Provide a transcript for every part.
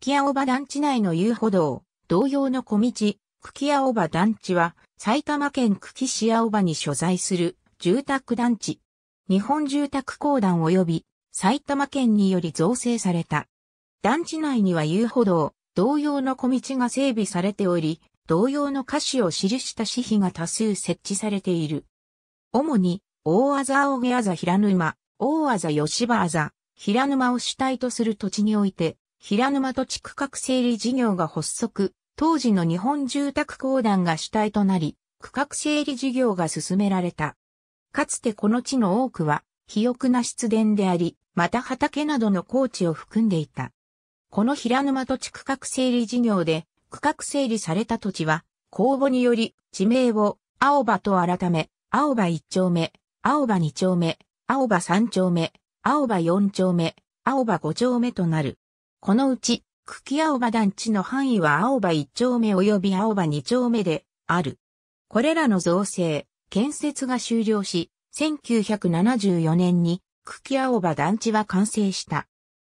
茎青葉団地内の遊歩道、同様の小道、茎青葉団地は、埼玉県茎市青葉に所在する住宅団地。日本住宅公団及び埼玉県により造成された。団地内には遊歩道、同様の小道が整備されており、同様の歌詞を記した紙碑が多数設置されている。主に、大あざ青毛あざ平沼、大あざ吉葉あざ、平沼を主体とする土地において、平沼土地区画整理事業が発足、当時の日本住宅公団が主体となり、区画整理事業が進められた。かつてこの地の多くは、肥沃な湿田であり、また畑などの高地を含んでいた。この平沼土地区画整理事業で、区画整理された土地は、公募により、地名を、青葉と改め、青葉1丁目、青葉2丁目、青葉3丁目、青葉4丁目、青葉5丁目となる。このうち、茎青葉団地の範囲は青葉1丁目及び青葉2丁目である。これらの造成、建設が終了し、1974年に茎青葉団地は完成した。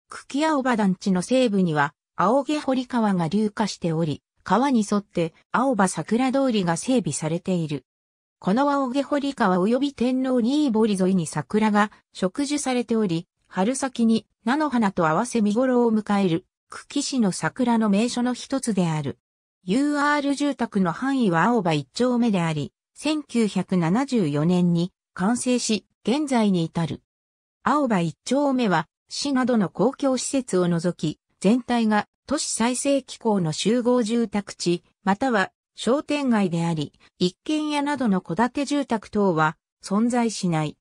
茎青葉団地の西部には、青毛堀川が流下しており、川に沿って青葉桜通りが整備されている。この青毛堀川及び天皇にい堀沿いに桜が植樹されており、春先に菜の花と合わせ見頃を迎える、久喜市の桜の名所の一つである。UR 住宅の範囲は青葉一丁目であり、1974年に完成し、現在に至る。青葉一丁目は、市などの公共施設を除き、全体が都市再生機構の集合住宅地、または商店街であり、一軒家などの戸建て住宅等は存在しない。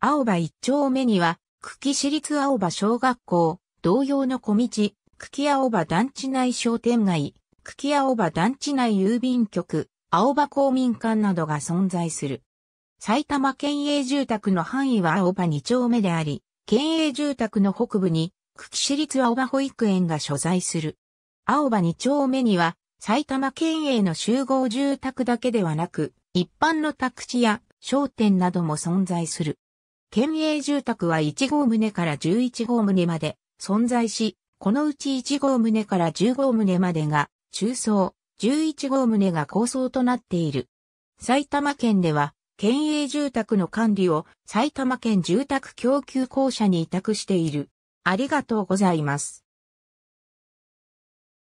青葉一丁目には久喜市立青葉小学校、同様の小道、久喜青葉団地内商店街、久喜青葉団地内郵便局、青葉公民館などが存在する。埼玉県営住宅の範囲は青葉2丁目であり、県営住宅の北部に、久喜市立青葉保育園が所在する。青葉2丁目には、埼玉県営の集合住宅だけではなく、一般の宅地や商店なども存在する。県営住宅は1号棟から11号棟まで存在し、このうち1号棟から10号棟までが中層、11号棟が高層となっている。埼玉県では、県営住宅の管理を埼玉県住宅供給公社に委託している。ありがとうございます。